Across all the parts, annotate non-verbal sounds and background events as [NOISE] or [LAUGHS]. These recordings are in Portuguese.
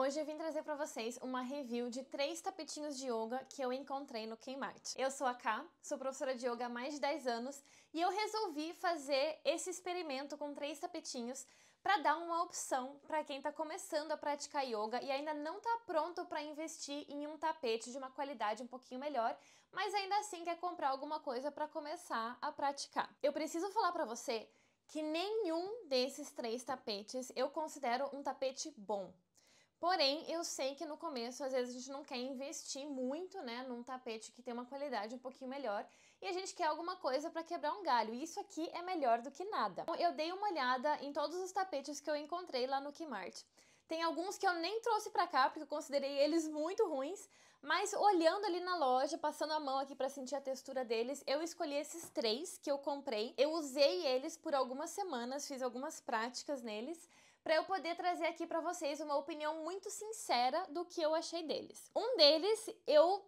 Hoje eu vim trazer para vocês uma review de três tapetinhos de yoga que eu encontrei no Kmart. Eu sou a Ká, sou professora de yoga há mais de 10 anos e eu resolvi fazer esse experimento com três tapetinhos para dar uma opção para quem está começando a praticar yoga e ainda não está pronto para investir em um tapete de uma qualidade um pouquinho melhor, mas ainda assim quer comprar alguma coisa para começar a praticar. Eu preciso falar para você que nenhum desses três tapetes eu considero um tapete bom. Porém, eu sei que no começo, às vezes, a gente não quer investir muito, né, num tapete que tem uma qualidade um pouquinho melhor e a gente quer alguma coisa para quebrar um galho. E isso aqui é melhor do que nada. Então, eu dei uma olhada em todos os tapetes que eu encontrei lá no Kmart. Tem alguns que eu nem trouxe pra cá, porque eu considerei eles muito ruins, mas olhando ali na loja, passando a mão aqui pra sentir a textura deles, eu escolhi esses três que eu comprei. Eu usei eles por algumas semanas, fiz algumas práticas neles, para eu poder trazer aqui para vocês uma opinião muito sincera do que eu achei deles. Um deles, eu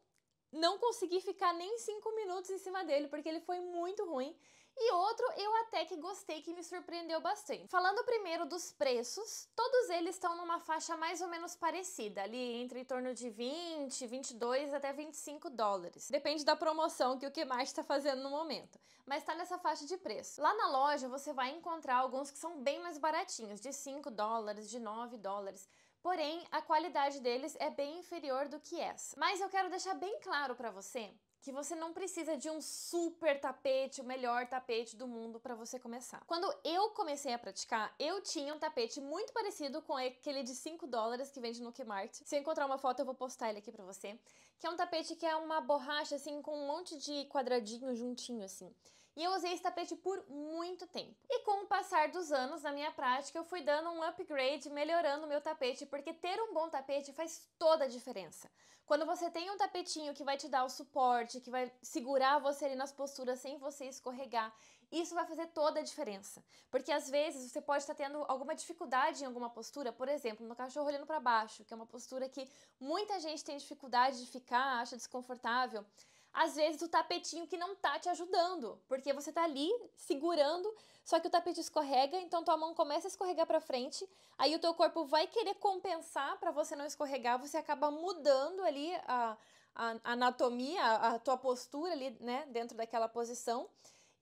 não consegui ficar nem cinco minutos em cima dele, porque ele foi muito ruim. E outro eu até que gostei, que me surpreendeu bastante. Falando primeiro dos preços, todos eles estão numa faixa mais ou menos parecida, ali entre em torno de 20, 22 até 25 dólares. Depende da promoção que o que mais está fazendo no momento, mas está nessa faixa de preço. Lá na loja você vai encontrar alguns que são bem mais baratinhos, de 5 dólares, de 9 dólares. Porém, a qualidade deles é bem inferior do que essa. Mas eu quero deixar bem claro para você que você não precisa de um super tapete, o melhor tapete do mundo para você começar. Quando eu comecei a praticar, eu tinha um tapete muito parecido com aquele de 5 dólares que vende no Kmart. Se eu encontrar uma foto, eu vou postar ele aqui para você. Que é um tapete que é uma borracha assim com um monte de quadradinho juntinho assim. E eu usei esse tapete por muito tempo. E com o passar dos anos na minha prática, eu fui dando um upgrade, melhorando o meu tapete, porque ter um bom tapete faz toda a diferença. Quando você tem um tapetinho que vai te dar o suporte, que vai segurar você ali nas posturas sem você escorregar, isso vai fazer toda a diferença. Porque às vezes você pode estar tá tendo alguma dificuldade em alguma postura, por exemplo, no cachorro olhando para baixo, que é uma postura que muita gente tem dificuldade de ficar, acha desconfortável às vezes o tapetinho que não tá te ajudando, porque você tá ali segurando, só que o tapete escorrega, então tua mão começa a escorregar para frente, aí o teu corpo vai querer compensar para você não escorregar, você acaba mudando ali a, a anatomia, a, a tua postura ali, né, dentro daquela posição.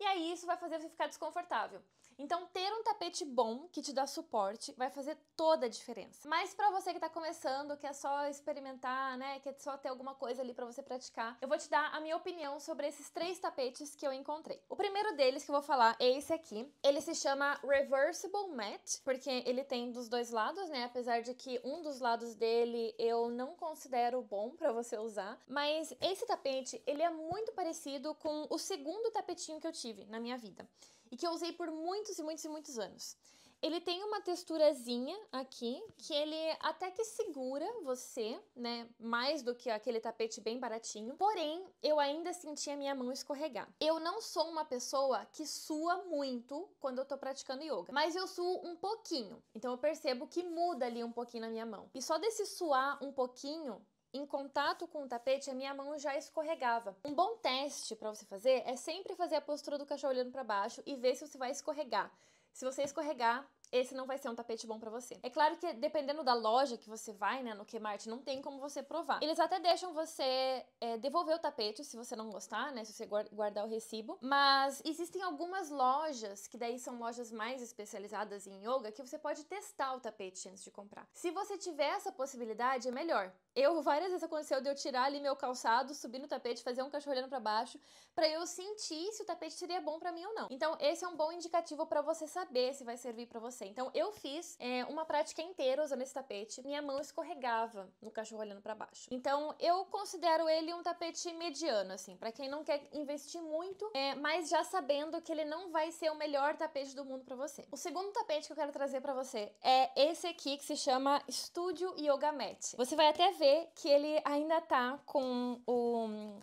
E aí isso vai fazer você ficar desconfortável. Então, ter um tapete bom que te dá suporte vai fazer toda a diferença. Mas para você que está começando, que é só experimentar, né, que é só ter alguma coisa ali para você praticar, eu vou te dar a minha opinião sobre esses três tapetes que eu encontrei. O primeiro deles que eu vou falar é esse aqui. Ele se chama Reversible Mat, porque ele tem dos dois lados, né? Apesar de que um dos lados dele eu não considero bom para você usar, mas esse tapete, ele é muito parecido com o segundo tapetinho que eu tive na minha vida e que eu usei por muitos e muitos e muitos anos. Ele tem uma texturazinha aqui que ele até que segura você, né? Mais do que aquele tapete bem baratinho. Porém, eu ainda senti a minha mão escorregar. Eu não sou uma pessoa que sua muito quando eu tô praticando yoga, mas eu suo um pouquinho. Então eu percebo que muda ali um pouquinho na minha mão. E só desse suar um pouquinho em contato com o tapete, a minha mão já escorregava. Um bom teste para você fazer é sempre fazer a postura do cachorro olhando para baixo e ver se você vai escorregar. Se você escorregar, esse não vai ser um tapete bom para você. É claro que dependendo da loja que você vai, né, no Kmart, não tem como você provar. Eles até deixam você é, devolver o tapete se você não gostar, né, se você guardar o recibo, mas existem algumas lojas, que daí são lojas mais especializadas em yoga, que você pode testar o tapete antes de comprar. Se você tiver essa possibilidade, é melhor. Eu, várias vezes aconteceu de eu tirar ali meu calçado, subir no tapete, fazer um cachorro olhando pra baixo, para eu sentir se o tapete seria bom para mim ou não. Então, esse é um bom indicativo para você saber se vai servir para você passei. Então eu fiz é, uma prática inteira usando esse tapete. Minha mão escorregava no cachorro olhando para baixo. Então eu considero ele um tapete mediano, assim, para quem não quer investir muito, é, mas já sabendo que ele não vai ser o melhor tapete do mundo para você. O segundo tapete que eu quero trazer para você é esse aqui que se chama Studio Yoga Mat. Você vai até ver que ele ainda tá com o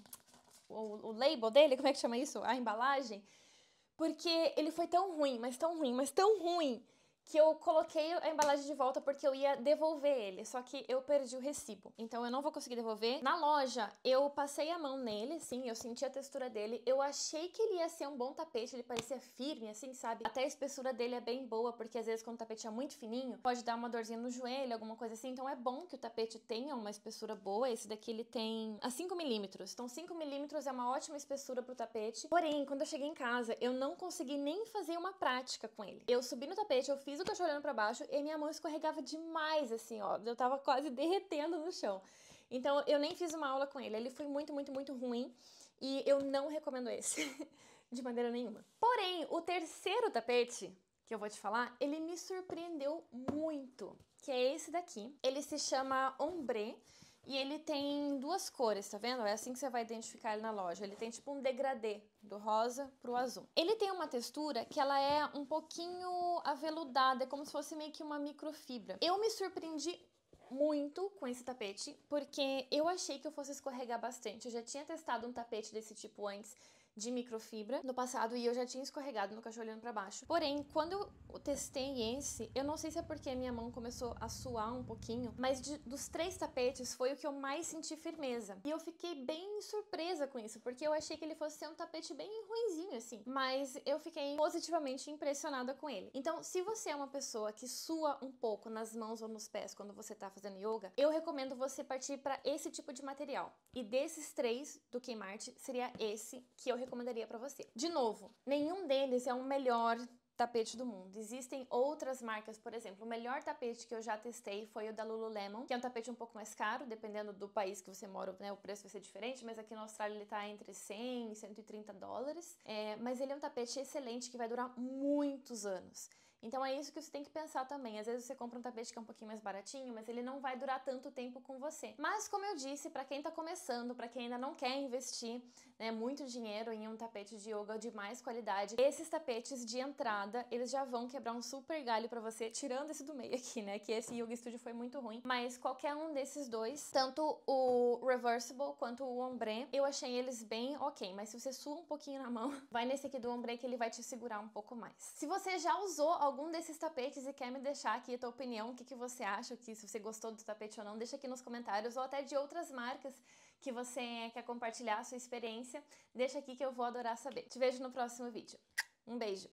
o, o label dele, como é que chama isso? A embalagem. Porque ele foi tão ruim, mas tão ruim, mas tão ruim que eu coloquei a embalagem de volta porque eu ia devolver ele, só que eu perdi o recibo. Então eu não vou conseguir devolver. Na loja, eu passei a mão nele, sim, eu senti a textura dele. Eu achei que ele ia ser um bom tapete, ele parecia firme, assim, sabe? Até a espessura dele é bem boa, porque às vezes quando o tapete é muito fininho, pode dar uma dorzinha no joelho, alguma coisa assim. Então é bom que o tapete tenha uma espessura boa. Esse daqui ele tem a ah, 5 milímetros. Então 5 milímetros é uma ótima espessura pro tapete. Porém, quando eu cheguei em casa, eu não consegui nem fazer uma prática com ele. Eu subi no tapete, eu fiz fiz o cachorro olhando pra baixo e minha mão escorregava demais, assim, ó. Eu tava quase [LAUGHS] derretendo no chão. Então eu nem fiz uma aula com ele. Ele foi muito, muito, muito ruim. E eu não recomendo esse, [LAUGHS] de maneira nenhuma. Porém, o terceiro tapete que eu vou te falar, ele me surpreendeu muito, que é esse daqui. Ele se chama Ombre e ele tem duas cores, tá vendo? É assim que você vai identificar ele na loja. Ele tem tipo um degradê do rosa pro azul. Ele tem uma textura que ela é um pouquinho aveludada, é como se fosse meio que uma microfibra. Eu me surpreendi muito com esse tapete, porque eu achei que eu fosse escorregar bastante. Eu já tinha testado um tapete desse tipo antes de microfibra no passado e eu já tinha escorregado no cachorro olhando para baixo. Porém, quando eu testei esse, eu não sei se é porque minha mão começou a suar um pouquinho, mas de, dos três tapetes foi o que eu mais senti firmeza. E eu fiquei bem surpresa com isso, porque eu achei que ele fosse ser um tapete bem ruinzinho assim, mas eu fiquei positivamente impressionada com ele. Então, se você é uma pessoa que sua um pouco nas mãos ou nos pés quando você tá fazendo yoga, eu recomendo você partir para esse tipo de material. E desses três do Kmart seria esse que eu recomendaria para você. De novo, nenhum deles é o melhor tapete do mundo. Existem outras marcas, por exemplo, o melhor tapete que eu já testei foi o da Lululemon, que é um tapete um pouco mais caro, dependendo do país que você mora, né, o preço vai ser diferente, mas aqui na Austrália ele tá entre 100 e 130 dólares, é, mas ele é um tapete excelente que vai durar muitos anos. Então é isso que você tem que pensar também. Às vezes você compra um tapete que é um pouquinho mais baratinho, mas ele não vai durar tanto tempo com você. Mas como eu disse, para quem está começando, para quem ainda não quer investir né, muito dinheiro em um tapete de yoga de mais qualidade, esses tapetes de entrada, eles já vão quebrar um super galho para você, tirando esse do meio aqui, né? Que esse Yoga Studio foi muito ruim. Mas qualquer um desses dois, tanto o Reversible quanto o Ombre, eu achei eles bem ok. Mas se você sua um pouquinho na mão, [LAUGHS] vai nesse aqui do Ombre que ele vai te segurar um pouco mais. Se você já usou algum algum desses tapetes e quer me deixar aqui a tua opinião, o que, que você acha, que se você gostou do tapete ou não, deixa aqui nos comentários, ou até de outras marcas que você quer compartilhar a sua experiência, deixa aqui que eu vou adorar saber. Te vejo no próximo vídeo. Um beijo!